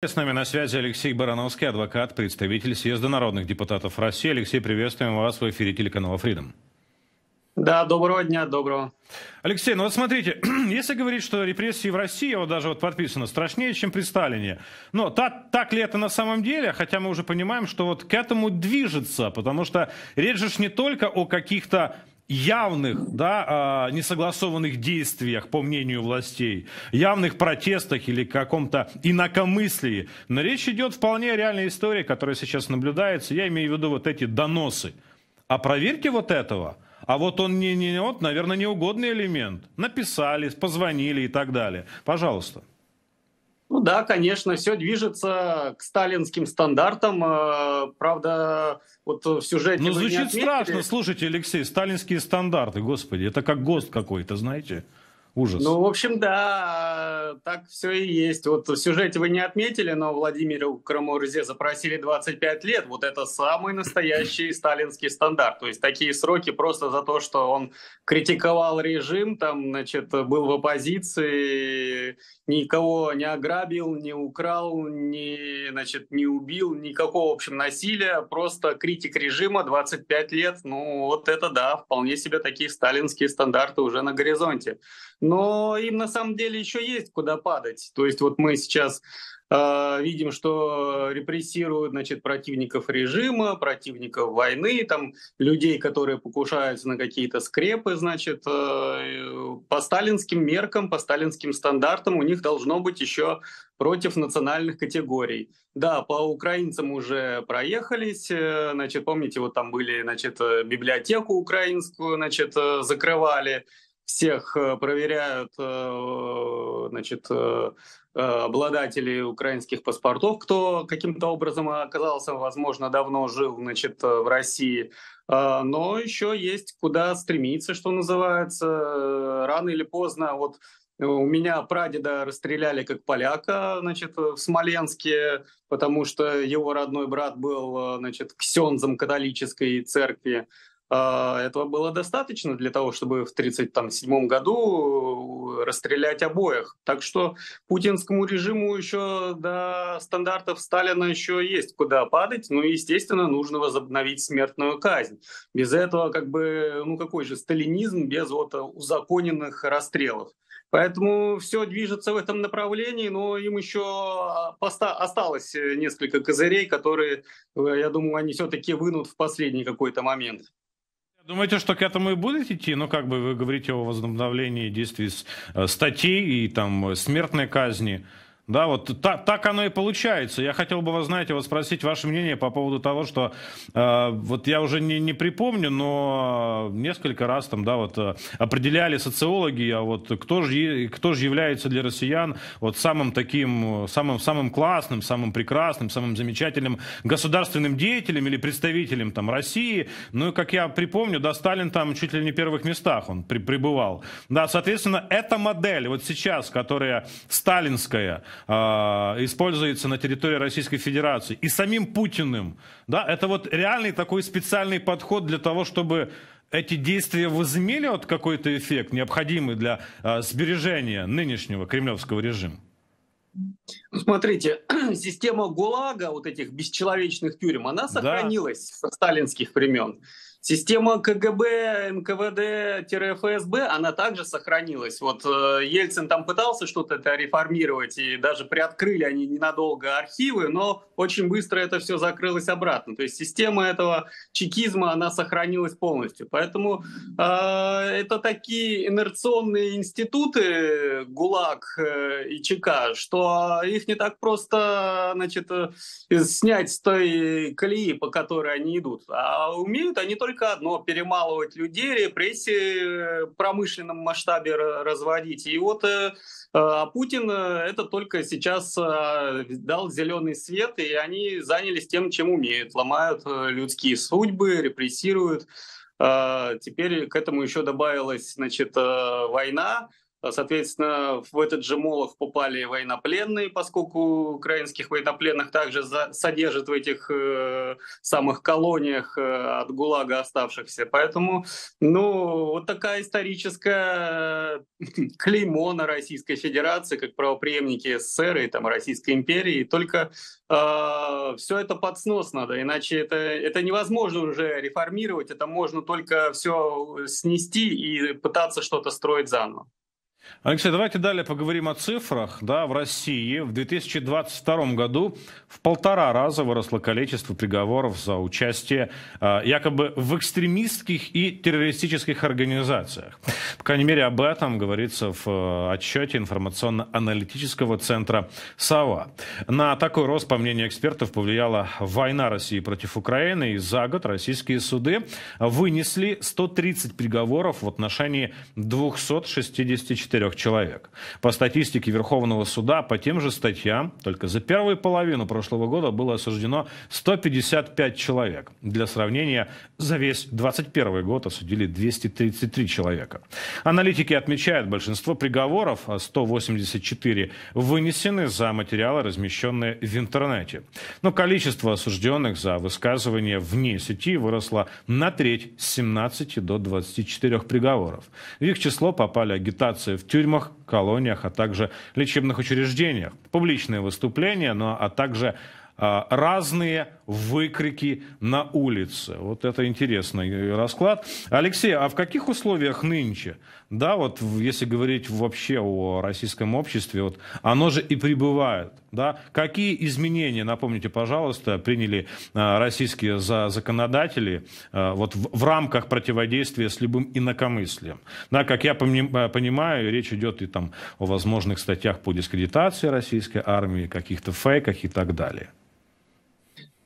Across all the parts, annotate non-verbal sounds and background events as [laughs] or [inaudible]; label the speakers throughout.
Speaker 1: С нами на связи Алексей Барановский, адвокат, представитель Съезда народных депутатов России. Алексей, приветствуем вас в эфире телеканала Freedom. Да, доброго дня, доброго. Алексей, ну вот смотрите, [clears throat] если говорить, что репрессии в России, вот даже вот подписано, страшнее, чем при Сталине. Но так, так ли это на самом деле? Хотя мы уже понимаем, что вот к этому движется, потому что речь же не только о каких-то явных да, а, несогласованных действиях, по мнению властей, явных протестах или каком-то инакомыслии. Но речь идет вполне о реальной истории, которая сейчас наблюдается. Я имею в виду вот эти доносы. А проверьте вот этого. А вот он не, не вот, наверное, неугодный элемент. Написали, позвонили и так далее. Пожалуйста. Ну да, конечно, все
Speaker 2: движется к сталинским стандартам. Э, правда, вот в сюжете... Ну, звучит страшно,
Speaker 1: слушайте, Алексей, сталинские стандарты, господи, это как ГОСТ какой-то, знаете. Ужас.
Speaker 2: Ну, в общем, да, так все и есть. Вот в сюжете вы не отметили, но Владимиру Крамурзе запросили 25 лет. Вот это самый настоящий [laughs] сталинский стандарт. То есть такие сроки просто за то, что он критиковал режим, там, значит, был в оппозиции, никого не ограбил, не украл, не, значит, не убил, никакого, в общем, насилия. Просто критик режима 25 лет. Ну, вот это да, вполне себе такие сталинские стандарты уже на горизонте но им на самом деле еще есть куда падать. То есть вот мы сейчас э, видим, что репрессируют значит, противников режима, противников войны, там, людей, которые покушаются на какие-то скрепы, значит, э, по сталинским меркам, по сталинским стандартам у них должно быть еще против национальных категорий. Да, по украинцам уже проехались, э, значит, помните, вот там были, значит, э, библиотеку украинскую, значит, э, закрывали, всех э, проверяют э, значит, э, обладатели украинских паспортов, кто каким-то образом оказался, возможно, давно жил значит, в России. А, но еще есть куда стремиться, что называется. Рано или поздно вот у меня прадеда расстреляли как поляка, значит, в Смоленске, потому что его родной брат был, значит, ксензом католической церкви. А, этого было достаточно для того, чтобы в 1937 году э, расстрелять обоих. Так что путинскому режиму еще до стандартов Сталина еще есть куда падать. Ну и, естественно, нужно возобновить смертную казнь. Без этого как бы, ну какой же сталинизм без вот узаконенных расстрелов. Поэтому все движется в этом направлении, но им еще осталось несколько козырей, которые, э, я думаю, они все-таки вынут в последний какой-то момент.
Speaker 1: Думаете, что к этому и будет идти? Ну, как бы вы говорите о возобновлении действий э, статей и там э, смертной казни. Да, вот та, так оно и получается. Я хотел бы, вас, знаете, вот спросить ваше мнение по поводу того, что э, вот я уже не, не припомню, но несколько раз там, да, вот э, определяли социологи, а вот кто же, кто же является для россиян вот самым таким, самым, самым классным, самым прекрасным, самым замечательным государственным деятелем или представителем там России. Ну и, как я припомню, да, Сталин там чуть ли не в первых местах он при, пребывал. Да, соответственно, эта модель вот сейчас, которая сталинская, а, используется на территории Российской Федерации и самим Путиным. Да, это вот реальный такой специальный подход для того, чтобы эти действия возымели какой-то эффект, необходимый для а, сбережения нынешнего кремлевского режима?
Speaker 2: Ну, смотрите, [clears throat] система ГУЛАГа, вот этих бесчеловечных тюрем, она сохранилась да. со сталинских времен. Система КГБ, МКВД-ФСБ, она также сохранилась. Вот э, Ельцин там пытался что-то это реформировать, и даже приоткрыли они ненадолго архивы, но очень быстро это все закрылось обратно. То есть система этого чекизма, она сохранилась полностью. Поэтому э, это такие инерционные институты ГУЛАГ э, и ЧК, что э, их не так просто значит, снять с той колеи, по которой они идут. А умеют они только только одно – перемалывать людей, репрессии э, в промышленном масштабе разводить. И вот э, э, а Путин это только сейчас дал зеленый свет, и они занялись тем, чем умеют. Ломают людские судьбы, репрессируют. Теперь к этому еще добавилась значит, война, Э, соответственно, в этот же Молох попали военнопленные, поскольку украинских военнопленных также за, содержат в этих э, самых колониях э, от ГУЛАГа оставшихся. Поэтому, ну, вот такая историческая э, [clears throat] клеймо на Российской Федерации, как правоприемники СССР и там, Российской империи. только э, все это под снос надо, иначе это, это невозможно уже реформировать, это можно только все снести и пытаться что-то строить заново.
Speaker 1: Алексей, давайте далее поговорим о цифрах. Да, в России в 2022 году в полтора раза выросло количество приговоров за участие э, якобы в экстремистских и террористических организациях. По крайней мере, об этом говорится в э, отчете информационно-аналитического центра САВА. На такой рост, по мнению экспертов, повлияла война России против Украины, и за год российские суды вынесли 130 приговоров в отношении 264 четырех человек. По статистике Верховного суда по тем же статьям только за первую половину прошлого года было осуждено 155 человек. Для сравнения, за весь 2021 год осудили 233 человека. Аналитики отмечают, большинство приговоров, 184, а вынесены за материалы, размещенные в интернете. Но количество осужденных за высказывания вне сети выросло на треть с 17 до 24 приговоров. В их число попали агитация в тюрьмах, колониях, а также лечебных учреждениях. Публичные выступления, но ну, а также а, разные выкрики на улице. Вот это интересный э, расклад. Алексей, а в каких условиях нынче? Да, вот если говорить вообще о российском обществе, вот оно же и пребывает. Да? Какие изменения, напомните, пожалуйста, приняли а, российские за законодатели а, вот в, в рамках противодействия с любым инакомыслием? Да, как я а, понимаю, речь идет и там о возможных статьях по дискредитации российской армии, каких-то фейках и так далее.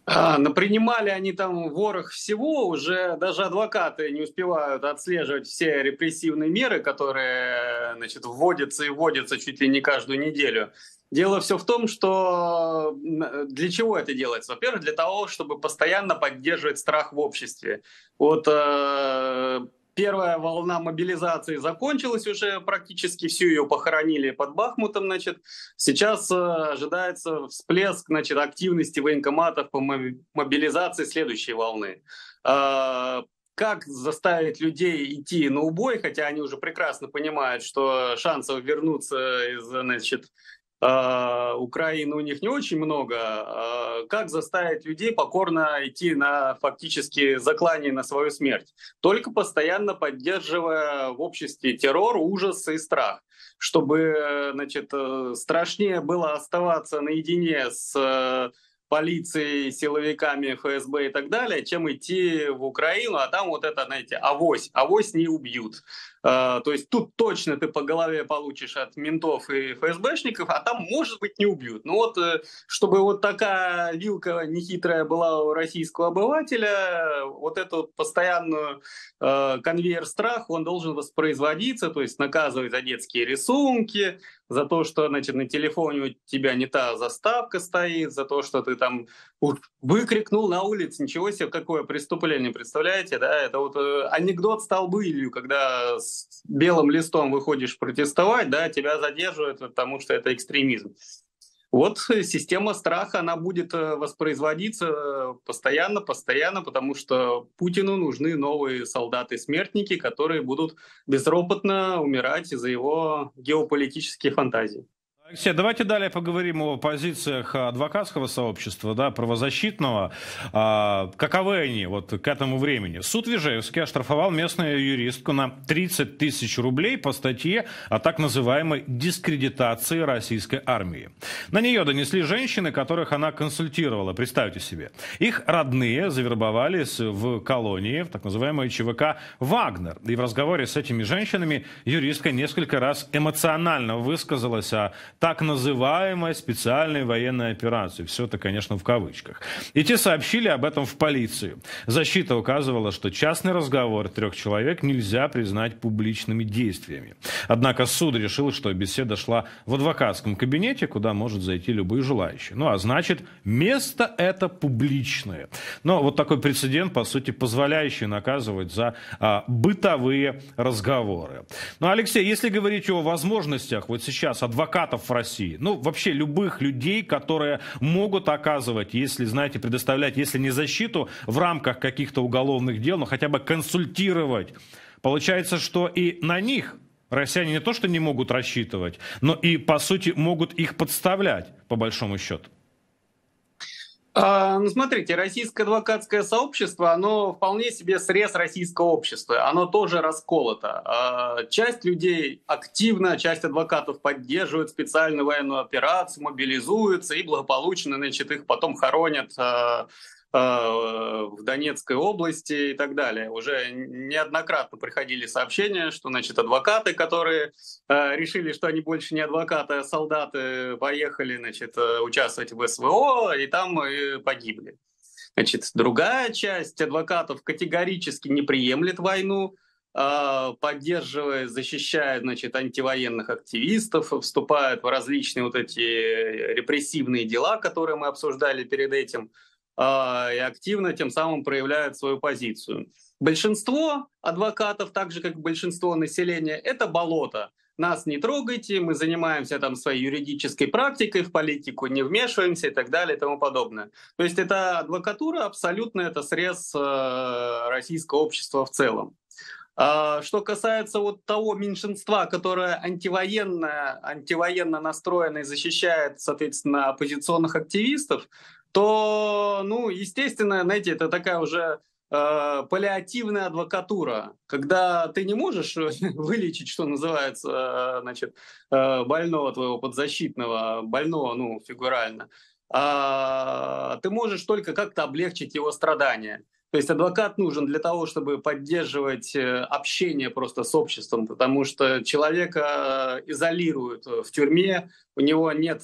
Speaker 2: А, напринимали они там ворох всего, уже даже адвокаты не успевают отслеживать все репрессивные меры, которые значит, вводятся и вводятся чуть ли не каждую неделю. Дело все в том, что для чего это делается? Во-первых, для того, чтобы постоянно поддерживать страх в обществе. Вот э, Первая волна мобилизации закончилась уже практически, всю ее похоронили под Бахмутом, значит. Сейчас э, ожидается всплеск, значит, активности военкоматов по мобилизации следующей волны. Э, как заставить людей идти на убой, хотя они уже прекрасно понимают, что шансов вернуться из, значит, э, Украины у них не очень много, а как заставить людей покорно идти на фактически заклание на свою смерть? Только постоянно поддерживая в обществе террор, ужас и страх чтобы значит, э, страшнее было оставаться наедине с э, полицией, силовиками, ФСБ и так далее, чем идти в Украину, а там вот это, знаете, авось, авось не убьют. А, то есть тут точно ты по голове получишь от ментов и ФСБшников, а там, может быть, не убьют. Но ну вот э, чтобы вот такая вилка нехитрая была у российского обывателя, вот эту постоянную э, конвейер страх, он должен воспроизводиться, то есть наказывать за детские рисунки, за то, что значит, на телефоне у тебя не та заставка стоит, за то, что ты там Выкрикнул на улице, ничего себе, какое преступление, представляете, да? Это вот э, анекдот стал былью, когда с белым листом выходишь протестовать, да, тебя задерживают, потому что это экстремизм. Вот э, система страха, она будет э, воспроизводиться э, постоянно, постоянно, потому что Путину нужны новые солдаты-смертники, которые будут безропотно умирать из-за его геополитические фантазии.
Speaker 1: Алексей, давайте далее поговорим о позициях адвокатского сообщества, да, правозащитного. А, каковы они вот к этому времени? Суд Вижевский оштрафовал местную юристку на 30 тысяч рублей по статье о так называемой дискредитации российской армии. На нее донесли женщины, которых она консультировала. Представьте себе. Их родные завербовались в колонии, в так называемой ЧВК «Вагнер». И в разговоре с этими женщинами юристка несколько раз эмоционально высказалась о так называемой специальной военной операции. Все это, конечно, в кавычках. И те сообщили об этом в полицию. Защита указывала, что частный разговор трех человек нельзя признать публичными действиями. Однако суд решил, что беседа шла в адвокатском кабинете, куда может зайти любой желающий. Ну, а значит, место это публичное. Но вот такой прецедент, по сути, позволяющий наказывать за а, бытовые разговоры. Ну, Алексей, если говорить о возможностях, вот сейчас адвокатов России. Ну, вообще любых людей, которые могут оказывать, если, знаете, предоставлять, если не защиту в рамках каких-то уголовных дел, но хотя бы консультировать. Получается, что и на них россияне не то что не могут рассчитывать, но и, по сути, могут их подставлять, по большому счету.
Speaker 2: А, ну, смотрите, российское адвокатское сообщество, оно вполне себе срез российского общества, оно тоже расколото. А, часть людей активно, часть адвокатов поддерживают специальную военную операцию, мобилизуются и благополучно, значит, их потом хоронят а, Э, в Донецкой области и так далее. Уже неоднократно приходили сообщения, что значит адвокаты, которые э, решили, что они больше не адвокаты, а солдаты, поехали значит, э, участвовать в СВО и там погибли. Значит, другая часть адвокатов категорически не приемлет войну, а поддерживая, защищая, значит, антивоенных активистов, вступает в различные вот эти репрессивные дела, которые мы обсуждали перед этим – а, и активно тем самым проявляют свою позицию. Большинство адвокатов, так же как и большинство населения, это болото. Нас не трогайте, мы занимаемся там своей юридической практикой, в политику не вмешиваемся и так далее и тому подобное. То есть эта адвокатура абсолютно это срез э, российского общества в целом. А, что касается вот того меньшинства, которое антивоенно, антивоенно настроено и защищает, соответственно, оппозиционных активистов, то, ну, естественно, знаете, это такая уже э, паллиативная адвокатура, когда ты не можешь э, [laughs] вылечить, что называется, э, значит, э, больного твоего подзащитного, больного, ну, фигурально, а ты можешь только как-то облегчить его страдания. То есть адвокат нужен для того, чтобы поддерживать э, общение просто с обществом, потому что человека э, изолируют э, в тюрьме, у него нет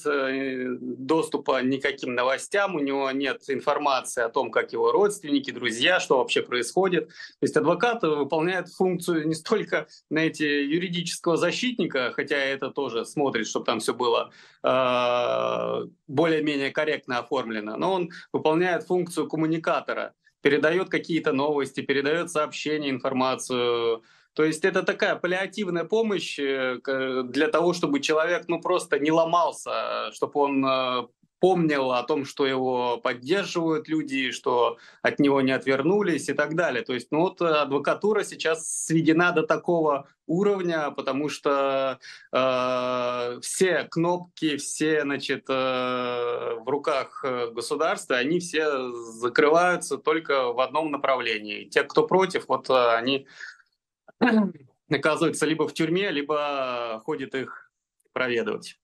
Speaker 2: доступа никаким новостям, у него нет информации о том, как его родственники, друзья, что вообще происходит. То есть адвокат выполняет функцию не столько, знаете, юридического защитника, хотя это тоже смотрит, чтобы там все было более-менее корректно оформлено, но он выполняет функцию коммуникатора передает какие-то новости, передает сообщения, информацию. То есть это такая паллиативная помощь э, э, для того, чтобы человек ну, просто не ломался, э, чтобы он помнил о том, что его поддерживают люди, что от него не отвернулись и так далее. То есть, ну вот э, адвокатура сейчас сведена до такого уровня, потому что э, все кнопки, все, значит, э, в руках государства, они все закрываются только в одном направлении. Те, кто против, вот э, они [clears throat] оказываются либо в тюрьме, либо ходит их проведывать.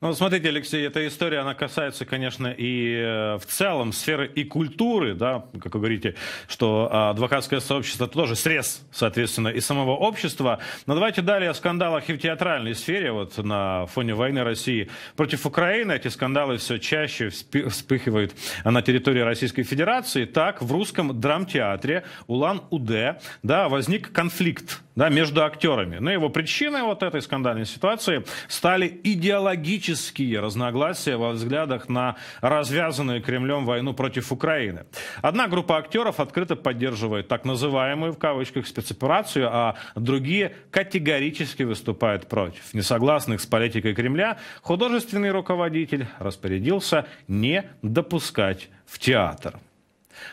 Speaker 1: Ну, смотрите, Алексей, эта история, она касается, конечно, и э, в целом сферы и культуры, да, как вы говорите, что а, адвокатское сообщество тоже срез, соответственно, и самого общества. Но давайте далее о скандалах и в театральной сфере, вот на фоне войны России против Украины. Эти скандалы все чаще вспыхивают на территории Российской Федерации. Так, в русском драмтеатре Улан-Удэ, да, возник конфликт да, между актерами. Но ну, его причиной вот этой скандальной ситуации стали идеологические разногласия во взглядах на развязанную Кремлем войну против Украины. Одна группа актеров открыто поддерживает так называемую в кавычках спецоперацию, а другие категорически выступают против. Несогласных с политикой Кремля художественный руководитель распорядился не допускать в театр.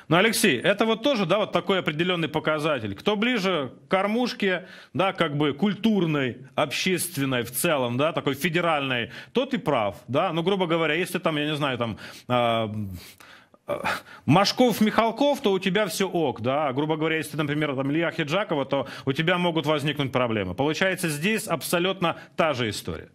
Speaker 1: Но, Алексей, это вот тоже, да, вот такой определенный показатель. Кто ближе к кормушке, да, как бы культурной, общественной в целом, да, такой федеральной, тот и прав, да. Ну, грубо говоря, если там, я не знаю, там... Э, а, а, Машков-Михалков, то у тебя все ок, да. А, грубо говоря, если ты, например, там Илья Хиджакова, то у тебя могут возникнуть проблемы. Получается, здесь абсолютно та же история.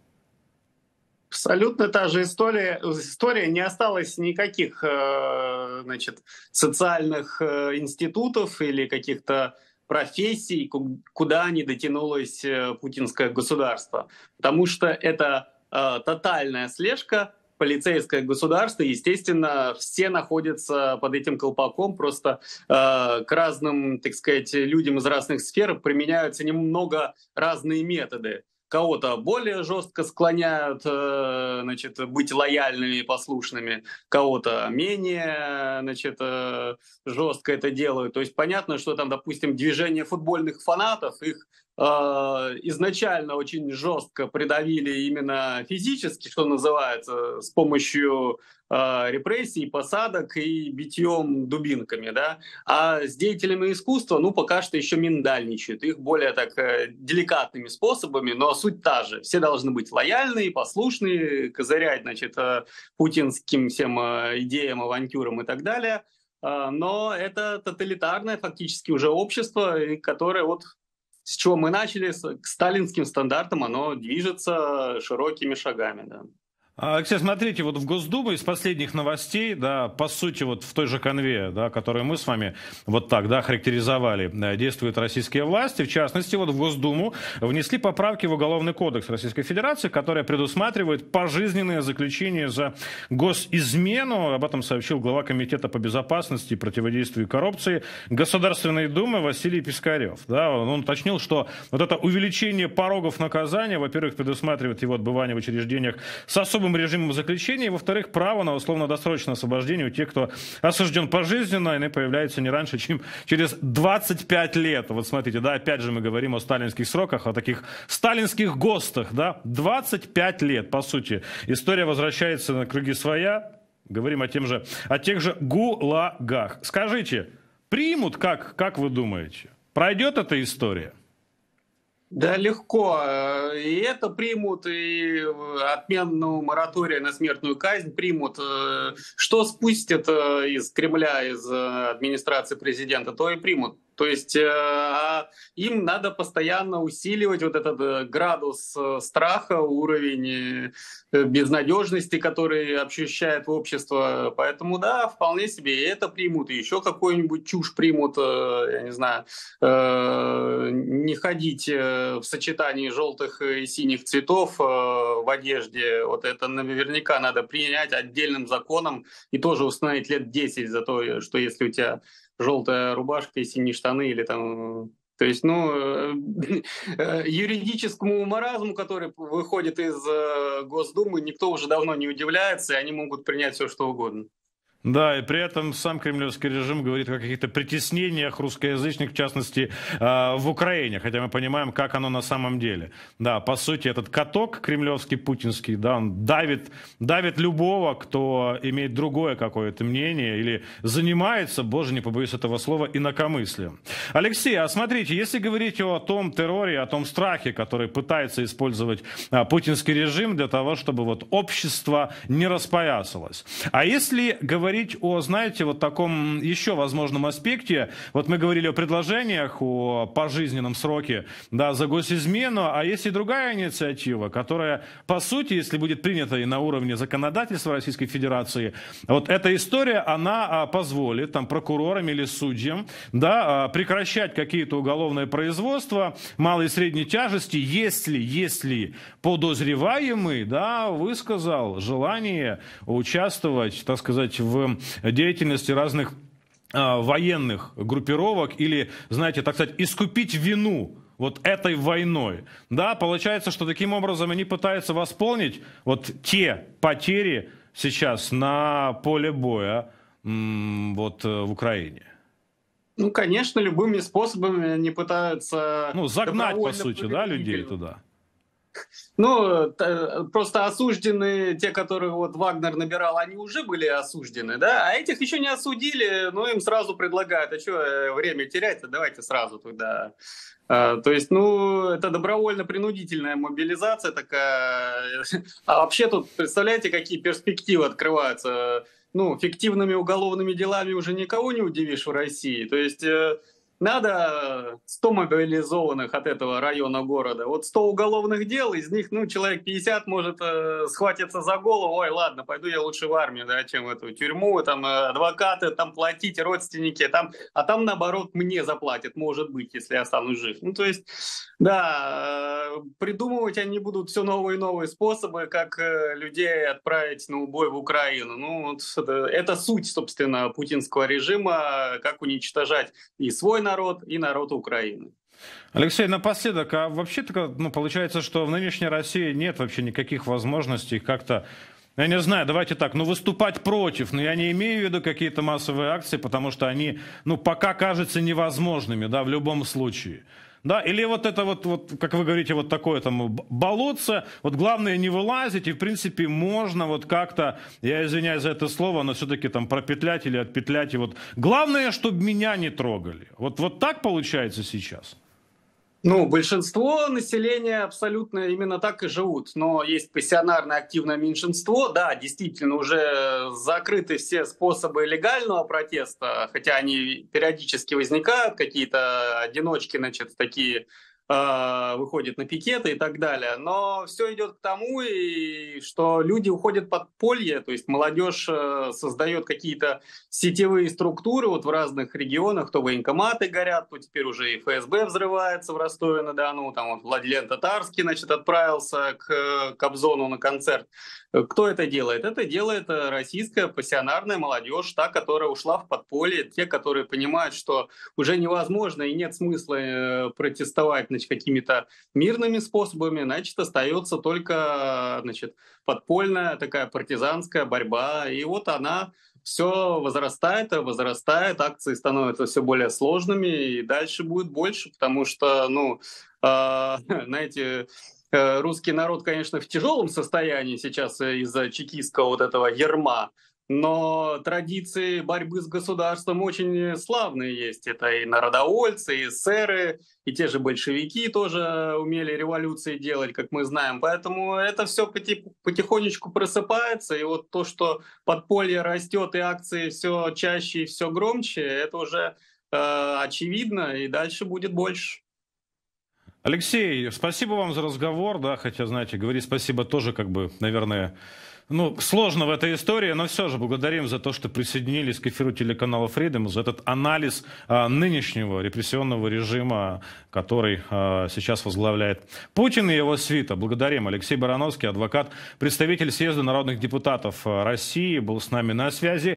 Speaker 2: Абсолютно та же история. История не осталось никаких э, значит, социальных э, институтов или каких-то профессий, куда не дотянулось э, путинское государство. Потому что это тотальная слежка, полицейское государство, естественно, все находятся под этим колпаком, просто э, к разным, так сказать, людям из разных сфер применяются немного разные методы кого-то более жестко склоняют э, значит, быть лояльными и послушными, кого-то менее значит, э, жестко это делают. То есть понятно, что там, допустим, движение футбольных фанатов, их а, изначально очень жестко придавили именно физически, что называется, с помощью э, репрессий, посадок и битьем дубинками, да, а с деятелями искусства, ну, пока что еще миндальничают, их более так э, деликатными способами, но суть та же, все должны быть лояльны, послушны, козырять, значит, э, путинским всем э, идеям, авантюрам и так далее, а, но это тоталитарное фактически уже общество, которое вот с чего мы начали, с, к сталинским стандартам оно движется широкими шагами. Да.
Speaker 1: А, Алексей, смотрите, вот в Госдуму из последних новостей, да, по сути, вот в той же конве, да, которую мы с вами вот так, да, характеризовали, э, действуют российские власти. В частности, вот в Госдуму внесли поправки в Уголовный кодекс Российской Федерации, которые предусматривают пожизненное заключение за госизмену. Об этом сообщил глава Комитета по безопасности и противодействию коррупции Государственной Думы Василий Пискарев. Да, он уточнил, что вот это увеличение порогов наказания, во-первых, предусматривает его отбывание в учреждениях с особым особым режимом заключения, во-вторых, право на условно-досрочное освобождение у тех, кто осужден пожизненно, и они появляются не раньше, чем через 25 лет. Вот смотрите, да, опять же мы говорим о сталинских сроках, о таких сталинских ГОСТах, да, 25 лет, по сути. История возвращается на круги своя, говорим о, тем же, о тех же ГУЛАГах. Скажите, примут как, как вы думаете? Пройдет эта история?
Speaker 2: Да, легко. Э, и это примут, и отмену моратория на смертную казнь примут. Э, что спустят э, из Кремля, из администрации президента, то и примут. То есть э, а им надо постоянно усиливать вот этот э, градус э, страха, уровень э, безнадежности, который ощущает общество. Поэтому да, вполне себе и это примут, и еще какую-нибудь чушь примут, я не знаю, э, не ходить в сочетании желтых и синих цветов э, в одежде. Вот это наверняка надо принять отдельным законом и тоже установить лет 10 за то, что если у тебя желтая рубашка и синие штаны или там то есть, ну, э, [laughs] э, юридическому маразму, который выходит из э, Госдумы, никто уже давно не удивляется, и они могут принять все, что угодно.
Speaker 1: Да, и при этом сам кремлевский режим говорит о каких-то притеснениях русскоязычных, в частности, а, в Украине, хотя мы понимаем, как оно на самом деле. Да, по сути, этот каток кремлевский, путинский, да, он давит, давит любого, кто имеет другое какое-то мнение или занимается, боже, не побоюсь этого слова, инакомыслием. Алексей, а смотрите, если говорить о том терроре, о том страхе, который пытается использовать а, путинский режим для того, чтобы вот общество не распоясалось. А если говорить поговорить о, знаете, вот таком еще возможном аспекте. Вот мы говорили о предложениях, о пожизненном сроке, да, за госизмену, а есть и другая инициатива, которая, по сути, если будет принята и на уровне законодательства Российской Федерации, вот эта история, она а, позволит там прокурорам или судьям, да, а, прекращать какие-то уголовные производства малой и средней тяжести, если, если подозреваемый, да, высказал желание участвовать, так сказать, в деятельности разных а, военных группировок или, знаете, так сказать, искупить вину вот этой войной. Да, получается, что таким образом они пытаются восполнить вот те потери сейчас на поле боя вот э, в Украине. Ну, конечно, любыми способами
Speaker 2: они пытаются... Ну, загнать, по сути, да, людей туда. Ну, э, просто осуждены те, которые вот Вагнер набирал, они уже были осуждены, да? А этих еще не осудили, но ну, им сразу предлагают, а что э, время терять, давайте сразу туда. А, то есть, ну, это добровольно-принудительная мобилизация такая. А вообще тут, представляете, какие перспективы открываются? Ну, фиктивными уголовными делами уже никого не удивишь в России. То есть э, надо 100 мобилизованных от этого района города. Вот 100 уголовных дел, из них, ну, человек 50 может э, схватиться за голову. Ой, ладно, пойду я лучше в армию, да, чем в эту тюрьму. Там э, адвокаты, там платить, родственники. Там, а там, наоборот, мне заплатят, может быть, если я останусь жив. Ну, то есть, да, э, придумывать они будут все новые и новые способы, как э, людей отправить на убой в Украину. Ну, вот это, это суть, собственно, путинского режима, э, как уничтожать и свой народ и народ Украины.
Speaker 1: Алексей, напоследок, а вообще-то ну, получается, что в нынешней России нет вообще никаких возможностей как-то ну, я не знаю, давайте так, ну выступать против, но я не имею в виду какие-то массовые акции, потому что они, ну пока кажутся невозможными, да, в любом случае да, или вот это вот, вот, как вы говорите, вот такое там болотце, вот главное не вылазить, и в принципе можно вот как-то, я извиняюсь за это слово, но все-таки там пропетлять или отпетлять, и вот главное, чтобы меня не трогали. Вот, вот так получается сейчас?
Speaker 2: Ну, большинство населения абсолютно именно так и живут, но есть пассионарное активное меньшинство, да, действительно уже закрыты все способы легального протеста, хотя они периодически возникают, какие-то одиночки, значит, такие а, выходит на пикеты и так далее. Но все идет к тому, и что люди уходят под полье, то есть молодежь э, создает какие-то сетевые структуры вот в разных регионах, то военкоматы горят, то теперь уже и ФСБ взрывается в Ростове-на-Дону, там вот Владлен Татарский, значит, отправился к Кобзону на концерт. Кто это делает? Это делает э, российская пассионарная молодежь, та, которая ушла в подполье, те, которые понимают, что уже невозможно и нет смысла э, протестовать на значит, какими-то мирными способами, значит, остается только значит, подпольная такая партизанская борьба. И вот она все возрастает и возрастает, акции становятся все более сложными, и дальше будет больше, потому что, ну, а, [laughs] э, знаете, русский народ, конечно, в тяжелом состоянии сейчас из-за чекистского вот этого ерма, но традиции борьбы с государством очень славные есть. Это и народовольцы, и сэры, и те же большевики тоже умели революции делать, как мы знаем. Поэтому это все потихонечку просыпается. И вот то, что подполье растет, и акции все чаще и все громче, это уже э, очевидно, и дальше
Speaker 1: будет больше. Алексей, спасибо вам за разговор, да, хотя, знаете, говори спасибо тоже, как бы, наверное, ну, сложно в этой истории, но все же благодарим за то, что присоединились к эфиру телеканала Freedom, за этот анализ а, нынешнего репрессионного режима, который а, сейчас возглавляет Путин и его свита. Благодарим. Алексей Барановский, адвокат, представитель съезда народных депутатов а, России, был с нами на связи.